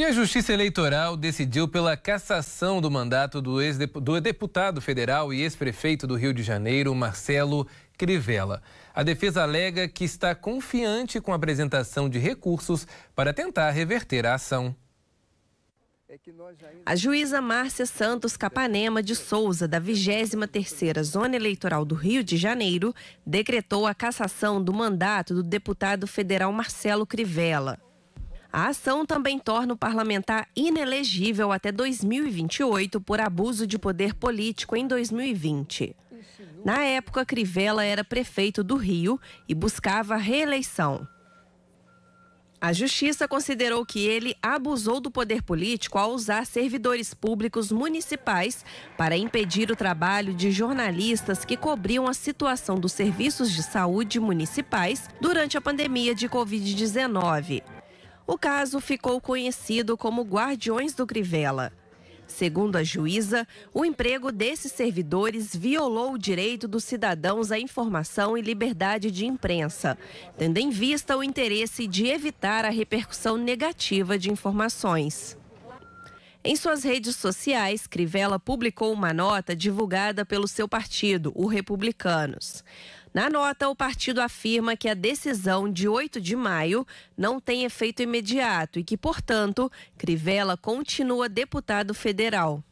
E a Justiça Eleitoral decidiu pela cassação do mandato do, ex do deputado federal e ex-prefeito do Rio de Janeiro, Marcelo Crivella. A defesa alega que está confiante com a apresentação de recursos para tentar reverter a ação. É a juíza Márcia Santos Capanema de Souza, da 23ª Zona Eleitoral do Rio de Janeiro, decretou a cassação do mandato do deputado federal Marcelo Crivella. A ação também torna o parlamentar inelegível até 2028 por abuso de poder político em 2020. Na época, Crivella era prefeito do Rio e buscava reeleição. A justiça considerou que ele abusou do poder político ao usar servidores públicos municipais para impedir o trabalho de jornalistas que cobriam a situação dos serviços de saúde municipais durante a pandemia de Covid-19. O caso ficou conhecido como Guardiões do Crivella. Segundo a juíza, o emprego desses servidores violou o direito dos cidadãos à informação e liberdade de imprensa, tendo em vista o interesse de evitar a repercussão negativa de informações. Em suas redes sociais, Crivella publicou uma nota divulgada pelo seu partido, o Republicanos. Na nota, o partido afirma que a decisão de 8 de maio não tem efeito imediato e que, portanto, Crivella continua deputado federal.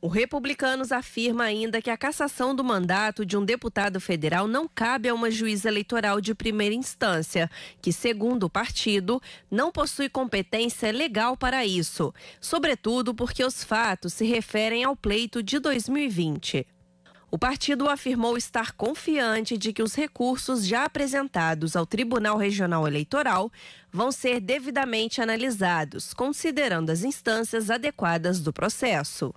O Republicanos afirma ainda que a cassação do mandato de um deputado federal não cabe a uma juíza eleitoral de primeira instância, que, segundo o partido, não possui competência legal para isso, sobretudo porque os fatos se referem ao pleito de 2020. O partido afirmou estar confiante de que os recursos já apresentados ao Tribunal Regional Eleitoral vão ser devidamente analisados, considerando as instâncias adequadas do processo.